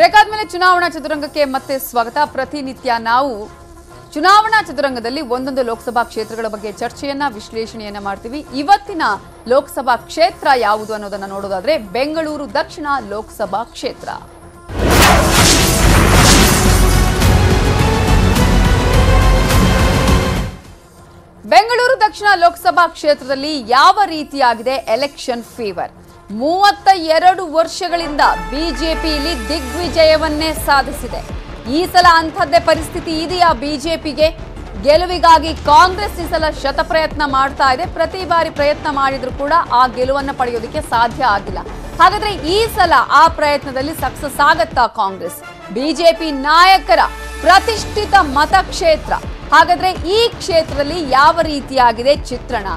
ಬೇಕಾದ ಮೇಲೆ ಚುನಾವಣಾ ಚದುರಂಗಕ್ಕೆ ಮತ್ತೆ ಸ್ವಾಗತ ಪ್ರತಿನಿತ್ಯ ನಾವು ಚುನಾವಣಾ ಚದುರಂಗದಲ್ಲಿ ಒಂದೊಂದು ಲೋಕಸಭಾ ಕ್ಷೇತ್ರಗಳ ಬಗ್ಗೆ ಚರ್ಚೆಯನ್ನ ವಿಶ್ಲೇಷಣೆಯನ್ನ ಮಾಡ್ತೀವಿ ಇವತ್ತಿನ ಲೋಕಸಭಾ ಕ್ಷೇತ್ರ ಯಾವುದು ಅನ್ನೋದನ್ನ ನೋಡೋದಾದ್ರೆ ಬೆಂಗಳೂರು ದಕ್ಷಿಣ ಲೋಕಸಭಾ ಕ್ಷೇತ್ರ ಬೆಂಗಳೂರು ದಕ್ಷಿಣ ಲೋಕಸಭಾ ಕ್ಷೇತ್ರದಲ್ಲಿ ಯಾವ ರೀತಿಯಾಗಿದೆ ಎಲೆಕ್ಷನ್ ಫೀವರ್ ಮೂವತ್ತ ಎರಡು ವರ್ಷಗಳಿಂದ ಇಲ್ಲಿ ದಿಗ್ವಿಜಯವನ್ನೇ ಸಾಧಿಸಿದೆ ಈ ಸಲ ಅಂಥದ್ದೇ ಪರಿಸ್ಥಿತಿ ಇದೆಯಾ ಬಿಜೆಪಿಗೆ ಗೆಲುವಿಗಾಗಿ ಕಾಂಗ್ರೆಸ್ ಈ ಸಲ ಶತಪ್ರಯತ್ನ ಮಾಡ್ತಾ ಇದೆ ಪ್ರತಿ ಬಾರಿ ಪ್ರಯತ್ನ ಮಾಡಿದ್ರು ಕೂಡ ಆ ಗೆಲುವನ್ನು ಪಡೆಯೋದಕ್ಕೆ ಸಾಧ್ಯ ಆಗಿಲ್ಲ ಹಾಗಾದ್ರೆ ಈ ಸಲ ಆ ಪ್ರಯತ್ನದಲ್ಲಿ ಸಕ್ಸಸ್ ಆಗತ್ತಾ ಕಾಂಗ್ರೆಸ್ ಬಿಜೆಪಿ ನಾಯಕರ ಪ್ರತಿಷ್ಠಿತ ಮತಕ್ಷೇತ್ರ ಹಾಗಾದ್ರೆ ಈ ಕ್ಷೇತ್ರದಲ್ಲಿ ಯಾವ ರೀತಿಯಾಗಿದೆ ಚಿತ್ರಣ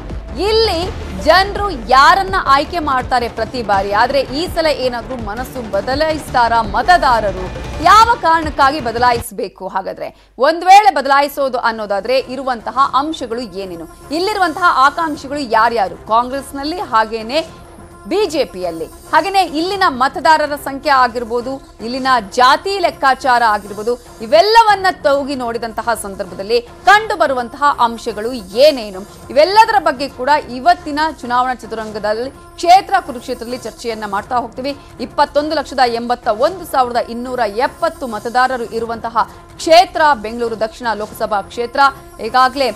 ಇಲ್ಲಿ ಜನರು ಯಾರನ್ನ ಆಯ್ಕೆ ಮಾಡ್ತಾರೆ ಪ್ರತಿ ಬಾರಿ ಆದರೆ ಈ ಸಲ ಏನಾದರೂ ಮನಸ್ಸು ಬದಲಾಯಿಸ್ತಾರ ಮತದಾರರು ಯಾವ ಕಾರಣಕ್ಕಾಗಿ ಬದಲಾಯಿಸಬೇಕು ಹಾಗಾದ್ರೆ ಒಂದ್ ವೇಳೆ ಬದಲಾಯಿಸೋದು ಅನ್ನೋದಾದ್ರೆ ಇರುವಂತಹ ಅಂಶಗಳು ಏನೇನು ಇಲ್ಲಿರುವಂತಹ ಆಕಾಂಕ್ಷಿಗಳು ಯಾರ್ಯಾರು ಕಾಂಗ್ರೆಸ್ನಲ್ಲಿ ಹಾಗೇನೆ ಬಿಜೆಪಿಯಲ್ಲಿ ಹಾಗೆಯೇ ಇಲ್ಲಿನ ಮತದಾರರ ಸಂಖ್ಯೆ ಆಗಿರ್ಬೋದು ಇಲ್ಲಿನ ಜಾತಿ ಲೆಕ್ಕಾಚಾರ ಆಗಿರ್ಬೋದು ಇವೆಲ್ಲವನ್ನ ತೌಗಿ ನೋಡಿದಂತಹ ಸಂದರ್ಭದಲ್ಲಿ ಕಂಡು ಬರುವಂತಹ ಅಂಶಗಳು ಏನೇನು ಇವೆಲ್ಲದರ ಬಗ್ಗೆ ಕೂಡ ಇವತ್ತಿನ ಚುನಾವಣಾ ಚತುರಂಗದಲ್ಲಿ ಕ್ಷೇತ್ರ ಕುರುಕ್ಷೇತ್ರದಲ್ಲಿ ಚರ್ಚೆಯನ್ನ ಮಾಡ್ತಾ ಹೋಗ್ತೀವಿ ಇಪ್ಪತ್ತೊಂದು ಲಕ್ಷದ ಎಂಬತ್ತ ಒಂದು ಸಾವಿರದ ಇನ್ನೂರ ಎಪ್ಪತ್ತು ಮತದಾರರು ಇರುವಂತಹ ಕ್ಷೇತ್ರ ಬೆಂಗಳೂರು ದಕ್ಷಿಣ ಲೋಕಸಭಾ ಕ್ಷೇತ್ರ ಈಗಾಗಲೇ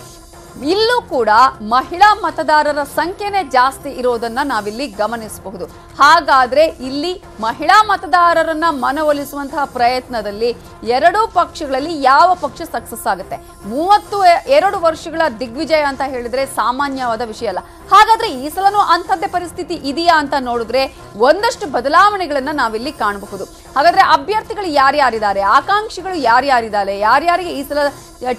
ಇಲ್ಲೂ ಕೂಡ ಮಹಿಳಾ ಮತದಾರರ ಸಂಖ್ಯೆನೇ ಜಾಸ್ತಿ ಇರೋದನ್ನ ನಾವಿಲ್ಲಿ ಗಮನಿಸಬಹುದು ಹಾಗಾದ್ರೆ ಇಲ್ಲಿ ಮಹಿಳಾ ಮತದಾರರನ್ನ ಮನವೊಲಿಸುವಂತಹ ಪ್ರಯತ್ನದಲ್ಲಿ ಎರಡೂ ಪಕ್ಷಗಳಲ್ಲಿ ಯಾವ ಪಕ್ಷ ಸಕ್ಸಸ್ ಆಗುತ್ತೆ ಮೂವತ್ತು ಎರಡು ವರ್ಷಗಳ ದಿಗ್ವಿಜಯ ಅಂತ ಹೇಳಿದ್ರೆ ಸಾಮಾನ್ಯವಾದ ವಿಷಯ ಅಲ್ಲ ಹಾಗಾದ್ರೆ ಈ ಸಲನು ಅಂಥದ್ದೇ ಪರಿಸ್ಥಿತಿ ಇದೆಯಾ ಅಂತ ನೋಡಿದ್ರೆ ಒಂದಷ್ಟು ಬದಲಾವಣೆಗಳನ್ನ ನಾವಿಲ್ಲಿ ಕಾಣಬಹುದು ಹಾಗಾದ್ರೆ ಅಭ್ಯರ್ಥಿಗಳು ಯಾರ್ಯಾರಿದ್ದಾರೆ ಆಕಾಂಕ್ಷಿಗಳು ಯಾರ್ಯಾರಿದ್ದಾರೆ ಯಾರ್ಯಾರಿಗೆ ಈ ಸಲ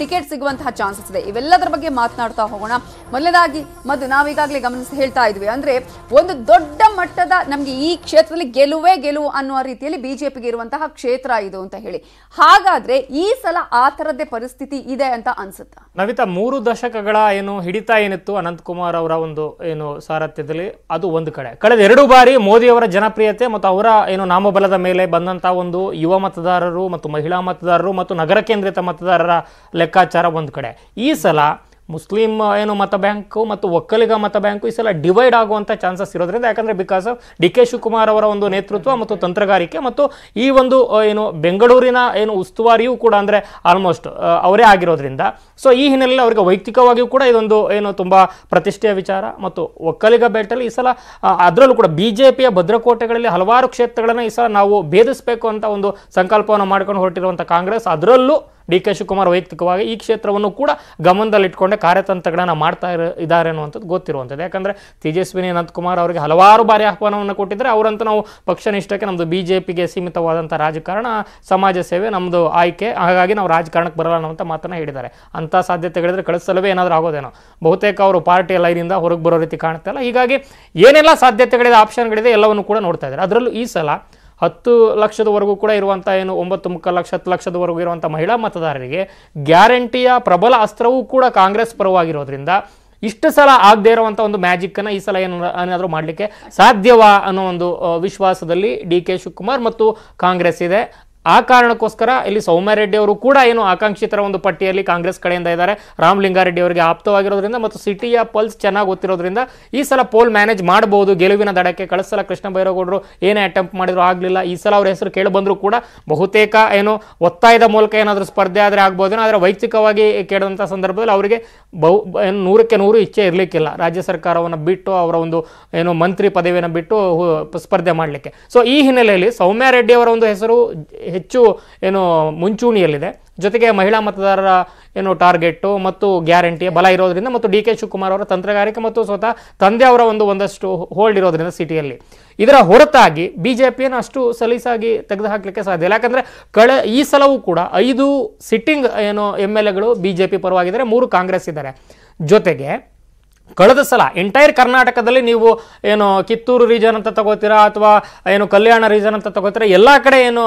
ಟಿಕೆಟ್ ಸಿಗುವಂತಹ ಚಾನ್ಸಸ್ ಇದೆ ಇವೆಲ್ಲದರ ಬಗ್ಗೆ ಮಾತನಾಡ್ತಾ ಹೋಗೋಣ ಮೊದಲನೇದಾಗಿ ಮದ್ದು ನಾವೀಗಾಗಲೇ ಗಮನಿಸಿ ಹೇಳ್ತಾ ಇದ್ವಿ ಅಂದ್ರೆ ಒಂದು ದೊಡ್ಡ ಮಟ್ಟದ ನಮಗೆ ಈ ಕ್ಷೇತ್ರದಲ್ಲಿ ಗೆಲುವೇ ಗೆಲುವು ಅನ್ನುವ ರೀತಿಯಲ್ಲಿ ಬಿಜೆಪಿಗೆ ಇರುವಂತಹ ಕ್ಷೇತ್ರ ಇದು ಅಂತ ಹೇಳಿ ಹಾಗಾದ್ರೆ ಈ ಸಲ ಆ ತರದ್ದೇ ಪರಿಸ್ಥಿತಿ ಇದೆ ಅಂತ ಅನ್ಸುತ್ತ ನವಿತಾ ಮೂರು ದಶಕಗಳ ಏನು ಹಿಡಿತ ಏನಿತ್ತು ಅನಂತಕುಮಾರ್ ಅವರ ಒಂದು ಏನು ಸಾರಥ್ಯದಲ್ಲಿ ಅದು ಒಂದು ಕಡೆ ಕಳೆದ ಎರಡು ಬಾರಿ ಮೋದಿ ಅವರ ಜನಪ್ರಿಯತೆ ಮತ್ತು ಅವರ ಏನು ನಾಮಬಲದ ಮೇಲೆ ಬಂದಂತಹ ಒಂದು ಯುವ ಮತದಾರರು ಮತ್ತು ಮಹಿಳಾ ಮತದಾರರು ಮತ್ತು ನಗರ ಕೇಂದ್ರಿತ ಮತದಾರರ ಲೆಕ್ಕಾಚಾರ ಒಂದು ಕಡೆ ಈ ಸಲ ಮುಸ್ಲಿಂ ಏನು ಮತ ಬ್ಯಾಂಕು ಮತ್ತು ಒಕ್ಕಲಿಗ ಮತ ಬ್ಯಾಂಕು ಈ ಸಲ ಡಿವೈಡ್ ಆಗುವಂಥ ಚಾನ್ಸಸ್ ಇರೋದ್ರಿಂದ ಯಾಕಂದರೆ because of D K Shivakumar ಅವರ ಒಂದು ನೇತೃತ್ವ ಮತ್ತು ತಂತ್ರಗಾರಿಕೆ ಮತ್ತು ಈ ಒಂದು ಏನು ಬೆಂಗಳೂರಿನ ಏನು ಉಸ್ತುವಾರಿಯೂ ಕೂಡ ಅಂದರೆ ಆಲ್ಮೋಸ್ಟ್ ಅವರೇ ಆಗಿರೋದ್ರಿಂದ ಸೊ ಈ ಹಿನ್ನೆಲೆಯಲ್ಲಿ ಅವರಿಗೆ ವೈಯಕ್ತಿಕವಾಗಿಯೂ ಕೂಡ ಇದೊಂದು ಏನು ತುಂಬ ಪ್ರತಿಷ್ಠೆಯ ವಿಚಾರ ಮತ್ತು ಒಕ್ಕಲಿಗ ಬೆಟ್ಟಲ್ಲಿ ಈ ಸಲ ಅದರಲ್ಲೂ ಕೂಡ ಬಿ ಜೆ ಪಿಯ ಭದ್ರಕೋಟೆಗಳಲ್ಲಿ ಹಲವಾರು ಕ್ಷೇತ್ರಗಳನ್ನು ಈ ಸಲ ನಾವು ಭೇದಿಸಬೇಕು ಅಂತ ಒಂದು ಸಂಕಲ್ಪವನ್ನು ಮಾಡ್ಕೊಂಡು ಹೊರಟಿರುವಂಥ ಕಾಂಗ್ರೆಸ್ ಅದರಲ್ಲೂ ಡಿ ಕೆ ಶಿವಕುಮಾರ್ ವೈಯಕ್ತಿಕವಾಗಿ ಈ ಕ್ಷೇತ್ರವನ್ನು ಕೂಡ ಗಮನದಲ್ಲಿಟ್ಕೊಂಡೆ ಕಾರ್ಯತಂತ್ರಗಳನ್ನು ಮಾಡ್ತಾ ಇರೋ ಇದ್ದಾರೆ ಅನ್ನುವಂಥದ್ದು ಗೊತ್ತಿರುವಂಥದ್ದು ಯಾಕಂದರೆ ತೇಜಸ್ವಿನಿ ಅನಂತಕುಮಾರ್ ಅವರಿಗೆ ಹಲವಾರು ಬಾರಿ ಆಹ್ವಾನವನ್ನು ಕೊಟ್ಟಿದ್ದರೆ ಅವರಂತೂ ನಾವು ಪಕ್ಷನಿಷ್ಠಕ್ಕೆ ನಮ್ಮದು ಬಿ ಜೆ ಪಿಗೆ ಸೀಮಿತವಾದಂಥ ರಾಜಕಾರಣ ಸಮಾಜ ಸೇವೆ ನಮ್ಮದು ಆಯ್ಕೆ ಹಾಗಾಗಿ ನಾವು ರಾಜಕಾರಣಕ್ಕೆ ಬರಲ್ಲ ಅನ್ನುವಂಥ ಮಾತನ್ನು ಹೇಳಿದ್ದಾರೆ ಅಂಥ ಸಾಧ್ಯತೆಗಳಿದ್ರೆ ಕಳಿಸಲವೇ ಏನಾದರೂ ಆಗೋದೇನೋ ಬಹುತೇಕ ಅವರು ಪಾರ್ಟಿಯ ಲೈನಿಂದ ಹೊರಗೆ ಬರೋ ರೀತಿ ಕಾಣ್ತಾ ಇಲ್ಲ ಹೀಗಾಗಿ ಏನೆಲ್ಲ ಸಾಧ್ಯತೆಗಳಿದೆ ಆಪ್ಷನ್ಗಳಿದೆ ಎಲ್ಲವನ್ನು ಕೂಡ ನೋಡ್ತಾ ಇದ್ದಾರೆ ಅದರಲ್ಲೂ ಈ ಸಲ ಹತ್ತು ಲಕ್ಷದವರೆಗೂ ಕೂಡ ಇರುವಂಥ ಏನು ಒಂಬತ್ತು ಮುಕ್ಕ ಲಕ್ಷ ಹತ್ತು ಲಕ್ಷದವರೆಗೂ ಇರುವಂಥ ಮಹಿಳಾ ಮತದಾರರಿಗೆ ಗ್ಯಾರಂಟಿಯ ಪ್ರಬಲ ಅಸ್ತ್ರವೂ ಕೂಡ ಕಾಂಗ್ರೆಸ್ ಪರವಾಗಿರೋದ್ರಿಂದ ಇಷ್ಟು ಸಲ ಆಗದೇ ಇರುವಂಥ ಒಂದು ಮ್ಯಾಜಿಕ್ಕನ್ನು ಈ ಸಲ ಏನು ಏನಾದರೂ ಮಾಡಲಿಕ್ಕೆ ಸಾಧ್ಯವಾ ಅನ್ನೋ ಒಂದು ವಿಶ್ವಾಸದಲ್ಲಿ ಡಿ ಕೆ ಶಿವಕುಮಾರ್ ಮತ್ತು ಕಾಂಗ್ರೆಸ್ ಇದೆ ಆ ಕಾರಣಕ್ಕೋಸ್ಕರ ಇಲ್ಲಿ ಸೌಮ್ಯಾರೆಡ್ಡಿ ಅವರು ಕೂಡ ಏನು ಆಕಾಂಕ್ಷಿತರ ಒಂದು ಪಟ್ಟಿಯಲ್ಲಿ ಕಾಂಗ್ರೆಸ್ ಕಡೆಯಿಂದ ಇದ್ದಾರೆ ರಾಮಲಿಂಗಾರೆಡ್ಡಿ ಅವರಿಗೆ ಆಪ್ತವಾಗಿರೋದ್ರಿಂದ ಮತ್ತು ಸಿಟಿಯ ಪಲ್ಸ್ ಚೆನ್ನಾಗಿ ಗೊತ್ತಿರೋದ್ರಿಂದ ಈ ಸಲ ಪೋಲ್ ಮ್ಯಾನೇಜ್ ಮಾಡಬಹುದು ಗೆಲುವಿನ ದಡಕ್ಕೆ ಕಳಿಸಲ ಕೃಷ್ಣ ಬೈರೇಗೌಡರು ಏನೇ ಅಟೆಂಪ್ಟ್ ಮಾಡಿದ್ರು ಆಗಲಿಲ್ಲ ಈ ಸಲ ಅವ್ರ ಹೆಸರು ಕೇಳಿ ಬಂದರೂ ಕೂಡ ಬಹುತೇಕ ಏನು ಒತ್ತಾಯದ ಮೂಲಕ ಏನಾದರೂ ಸ್ಪರ್ಧೆ ಆದರೆ ಆಗ್ಬೋದೇನೋ ಆದರೆ ವೈಯಕ್ತಿಕವಾಗಿ ಕೇಳುವಂಥ ಸಂದರ್ಭದಲ್ಲಿ ಅವರಿಗೆ ಬಹು ಏನು ನೂರಕ್ಕೆ ನೂರು ಇಚ್ಛೆ ಇರಲಿಕ್ಕಿಲ್ಲ ರಾಜ್ಯ ಸರ್ಕಾರವನ್ನು ಬಿಟ್ಟು ಅವರ ಒಂದು ಏನು ಮಂತ್ರಿ ಪದವಿಯನ್ನು ಬಿಟ್ಟು ಸ್ಪರ್ಧೆ ಮಾಡಲಿಕ್ಕೆ ಸೊ ಈ ಹಿನ್ನೆಲೆಯಲ್ಲಿ ಸೌಮ್ಯಾರೆಡ್ಡಿ ಅವರ ಒಂದು ಹೆಸರು ಹೆಚ್ಚು ಏನು ಮುಂಚೂಣಿಯಲ್ಲಿದೆ ಜೊತೆಗೆ ಮಹಿಳಾ ಮತದಾರರ ಏನು ಟಾರ್ಗೆಟ್ಟು ಮತ್ತು ಗ್ಯಾರಂಟಿ ಬಲ ಇರೋದರಿಂದ ಮತ್ತು ಡಿ ಕೆ ಶಿವಕುಮಾರ್ ಅವರ ತಂತ್ರಗಾರಿಕೆ ಮತ್ತು ಸ್ವತಃ ತಂದೆ ಅವರ ಒಂದು ಒಂದಷ್ಟು ಹೋಲ್ಡ್ ಇರೋದರಿಂದ ಸಿಟಿಯಲ್ಲಿ ಇದರ ಹೊರತಾಗಿ ಬಿ ಜೆ ಪಿಯನ್ನು ಅಷ್ಟು ಸಲೀಸಾಗಿ ತೆಗೆದುಹಾಕಲಿಕ್ಕೆ ಸಾಧ್ಯ ಇಲ್ಲ ಯಾಕಂದರೆ ಕಳೆ ಈ ಸಲವೂ ಕೂಡ ಐದು ಸಿಟ್ಟಿಂಗ್ ಏನು ಎಮ್ ಎಲ್ ಎಗಳು ಬಿ ಜೆ ಪಿ ಪರವಾಗಿದ್ದಾರೆ ಮೂರು ಕಾಂಗ್ರೆಸ್ ಇದ್ದಾರೆ ಜೊತೆಗೆ ಕಳೆದ ಸಲ ಎಂಟೈರ್ ಕರ್ನಾಟಕದಲ್ಲಿ ನೀವು ಏನು ಕಿತ್ತೂರು ರೀಜನ್ ಅಂತ ತಗೋತೀರಾ ಅಥವಾ ಏನು ಕಲ್ಯಾಣ ರೀಜನ್ ಅಂತ ತಗೋತೀರಾ ಎಲ್ಲ ಕಡೆ ಏನು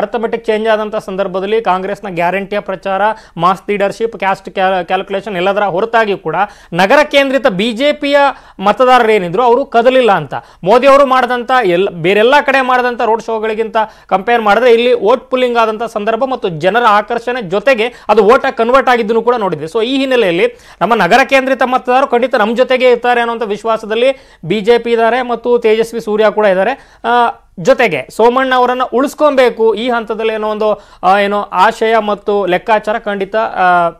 ಅರ್ಥಮೆಟಿಕ್ ಚೇಂಜ್ ಆದಂಥ ಸಂದರ್ಭದಲ್ಲಿ ಕಾಂಗ್ರೆಸ್ನ ಗ್ಯಾರಂಟಿಯ ಪ್ರಚಾರ ಮಾಸ್ ಲೀಡರ್ಶಿಪ್ ಕ್ಯಾಸ್ಟ್ ಕ್ಯಾಲ್ಕುಲೇಷನ್ ಎಲ್ಲದರ ಹೊರತಾಗಿ ಕೂಡ ನಗರ ಕೇಂದ್ರಿತ ಬಿ ಜೆ ಪಿಯ ಮತದಾರರೇನಿದ್ರು ಅವರು ಕದಲಿಲ್ಲ ಅಂತ ಮೋದಿಯವರು ಮಾಡಿದಂಥ ಎಲ್ಲ ಬೇರೆಲ್ಲ ಕಡೆ ಮಾಡಿದಂಥ ರೋಡ್ ಶೋಗಳಿಗಿಂತ ಕಂಪೇರ್ ಮಾಡಿದ್ರೆ ಇಲ್ಲಿ ವೋಟ್ ಪುಲ್ಲಿಂಗ್ ಆದಂಥ ಸಂದರ್ಭ ಮತ್ತು ಜನರ ಆಕರ್ಷಣೆ ಜೊತೆಗೆ ಅದು ವೋಟಾಗಿ ಕನ್ವರ್ಟ್ ಆಗಿದ್ದನ್ನು ಕೂಡ ನೋಡಿದೆ ಸೊ ಈ ಹಿನ್ನೆಲೆಯಲ್ಲಿ ನಮ್ಮ ನಗರ ಕೇಂದ್ರಿತ ಮತದಾರರು ಖಂಡಿತ ಖಂಡಿತ ನಮ್ಮ ಜೊತೆಗೆ ಇರ್ತಾರೆ ಅನ್ನೋಂಥ ವಿಶ್ವಾಸದಲ್ಲಿ ಬಿ ಇದ್ದಾರೆ ಮತ್ತು ತೇಜಸ್ವಿ ಸೂರ್ಯ ಕೂಡ ಇದ್ದಾರೆ ಜೊತೆಗೆ ಸೋಮಣ್ಣ ಅವರನ್ನು ಉಳಿಸ್ಕೊಬೇಕು ಈ ಹಂತದಲ್ಲಿ ಏನೋ ಒಂದು ಏನೋ ಆಶಯ ಮತ್ತು ಲೆಕ್ಕಾಚಾರ ಖಂಡಿತ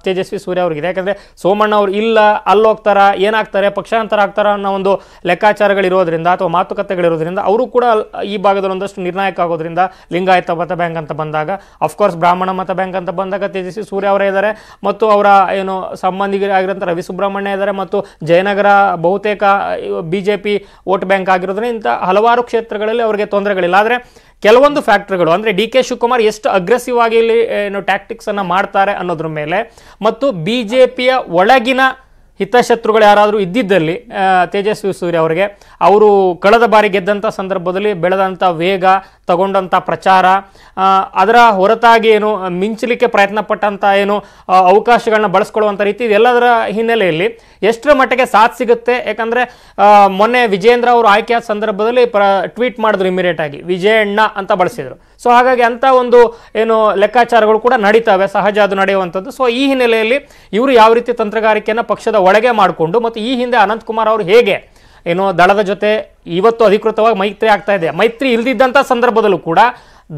ತೇಜಸ್ವಿ ಸೂರ್ಯ ಅವ್ರಿಗೆ ಯಾಕಂದರೆ ಸೋಮಣ್ಣ ಅವರು ಇಲ್ಲ ಅಲ್ಲೋಗ್ತಾರ ಏನಾಗ್ತಾರೆ ಪಕ್ಷಾಂತರ ಆಗ್ತಾರ ಅನ್ನೋ ಒಂದು ಲೆಕ್ಕಾಚಾರಗಳಿರೋದ್ರಿಂದ ಅಥವಾ ಮಾತುಕತೆಗಳಿರೋದ್ರಿಂದ ಅವರು ಕೂಡ ಈ ಭಾಗದಲ್ಲಿ ಒಂದಷ್ಟು ನಿರ್ಣಾಯಕ ಆಗೋದ್ರಿಂದ ಲಿಂಗಾಯತ ಮತ ಬ್ಯಾಂಕ್ ಅಂತ ಬಂದಾಗ ಅಫ್ಕೋರ್ಸ್ ಬ್ರಾಹ್ಮಣ ಮತ ಬ್ಯಾಂಕ್ ಅಂತ ಬಂದಾಗ ತೇಜಸ್ವಿ ಸೂರ್ಯ ಅವರೇ ಇದ್ದಾರೆ ಮತ್ತು ಅವರ ಏನು ಸಂಬಂಧಿಗರಾಗಿರೋಂಥ ರವಿ ಸುಬ್ರಹ್ಮಣ್ಯ ಇದ್ದಾರೆ ಮತ್ತು ಜಯನಗರ ಬಹುತೇಕ B J P vote bank ಆಗಿರೋದ್ರಿಂದ ಇಂಥ ಹಲವಾರು ಕ್ಷೇತ್ರಗಳಲ್ಲಿ ಅವರಿಗೆ ತೊಂದರೆ ತೊಂದರೆಗಳಿಲ್ಲ ಆದರೆ ಕೆಲವೊಂದು ಫ್ಯಾಕ್ಟ್ರಿಗಳು ಅಂದರೆ ಡಿ ಕೆ ಶಿವಕುಮಾರ್ ಎಷ್ಟು ಅಗ್ರೆಸಿವ್ ಆಗಿ ಇಲ್ಲಿ ಏನು ಟ್ಯಾಕ್ಟಿಕ್ಸನ್ನು ಮಾಡ್ತಾರೆ ಅನ್ನೋದ್ರ ಮೇಲೆ ಮತ್ತು ಬಿ ಒಳಗಿನ ಹಿತಶತ್ರುಗಳು ಯಾರಾದರೂ ಇದ್ದಿದ್ದಲ್ಲಿ ತೇಜಸ್ವಿ ಸೂರ್ಯ ಅವರಿಗೆ ಅವರು ಕಳೆದ ಬಾರಿ ಗೆದ್ದಂಥ ಸಂದರ್ಭದಲ್ಲಿ ಬೆಳೆದಂಥ ವೇಗ ತಗೊಂಡಂಥ ಪ್ರಚಾರ ಅದರ ಹೊರತಾಗಿ ಏನು ಮಿಂಚಲಿಕ್ಕೆ ಪ್ರಯತ್ನ ಪಟ್ಟಂಥ ಏನು ಅವಕಾಶಗಳನ್ನ ಬಳಸ್ಕೊಳ್ಳುವಂಥ ರೀತಿ ಇದೆಲ್ಲದರ ಹಿನ್ನೆಲೆಯಲ್ಲಿ ಎಷ್ಟರ ಮಟ್ಟಿಗೆ ಸಾಥ್ ಸಿಗುತ್ತೆ ಯಾಕಂದರೆ ಮೊನ್ನೆ ವಿಜೇಂದ್ರ ಅವರು ಆಯ್ಕೆಯಾದ ಸಂದರ್ಭದಲ್ಲಿ ಪ್ರ ಟ್ವೀಟ್ ಮಾಡಿದ್ರು ಇಮಿಡಿಯೇಟ್ ಆಗಿ ವಿಜಯಣ್ಣ ಅಂತ ಬಳಸಿದರು ಸೊ ಹಾಗಾಗಿ ಅಂಥ ಒಂದು ಏನು ಲೆಕ್ಕಾಚಾರಗಳು ಕೂಡ ನಡೀತವೆ ಸಹಜ ಅದು ನಡೆಯುವಂಥದ್ದು ಸೊ ಈ ಹಿನ್ನೆಲೆಯಲ್ಲಿ ಇವರು ಯಾವ ರೀತಿ ತಂತ್ರಗಾರಿಕೆಯನ್ನು ಪಕ್ಷದ ಒಳಗೆ ಮಾಡಿಕೊಂಡು ಮತ್ತು ಈ ಹಿಂದೆ ಅನಂತಕುಮಾರ್ ಅವರು ಹೇಗೆ ಏನು ದಳದ ಜೊತೆ ಇವತ್ತು ಅಧಿಕೃತವಾಗಿ ಮೈತ್ರಿ ಆಗ್ತಾ ಇದೆ ಮೈತ್ರಿ ಇಲ್ದಿದ್ದಂಥ ಸಂದರ್ಭದಲ್ಲೂ ಕೂಡ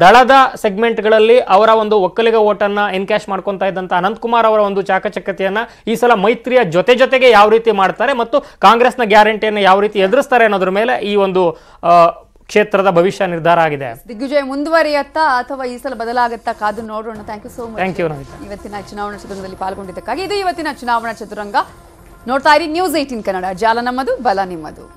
ದಳದ ಸೆಗ್ಮೆಂಟ್ಗಳಲ್ಲಿ ಅವರ ಒಂದು ಒಕ್ಕಲಿಗ ಓಟನ್ನು ಎನ್ಕ್ಯಾಶ್ ಮಾಡ್ಕೊತಾ ಇದ್ದಂಥ ಅನಂತಕುಮಾರ್ ಅವರ ಒಂದು ಚಾಕಚಕ್ಯತೆಯನ್ನು ಈ ಸಲ ಮೈತ್ರಿಯ ಜೊತೆ ಜೊತೆಗೆ ಯಾವ ರೀತಿ ಮಾಡ್ತಾರೆ ಮತ್ತು ಕಾಂಗ್ರೆಸ್ನ ಗ್ಯಾರಂಟಿಯನ್ನು ಯಾವ ರೀತಿ ಎದುರಿಸ್ತಾರೆ ಅನ್ನೋದ್ರ ಮೇಲೆ ಈ ಒಂದು ಕ್ಷೇತ್ರದ ಭವಿಷ್ಯ ನಿರ್ಧಾರ ಆಗಿದೆ ದಿಗ್ವಿಜಯ ಮುಂದುವರಿಯತ್ತಾ ಅಥವಾ ಈ ಸಲ ಬದಲಾಗುತ್ತಾ ಕಾದು ನೋಡೋಣ thank you so much thank you ಇವತ್ತಿನ ಚುನಾವಣಾ ಚತುರಂಗದಲ್ಲಿ ಪಾಲ್ಗೊಂಡಿದ್ದಕ್ಕಾಗಿ ಇದು ಇವತ್ತಿನ ಚುನಾವಣಾ ಚತುರಂಗ ನೋಡ್ತಾ ಇರಿ ನ್ಯೂಸ್ ಏಯ್ಟೀನ್ ಕನ್ನಡ ಜಾಲ ನಮ್ಮದು ಬಲ ನಿಮ್ಮದು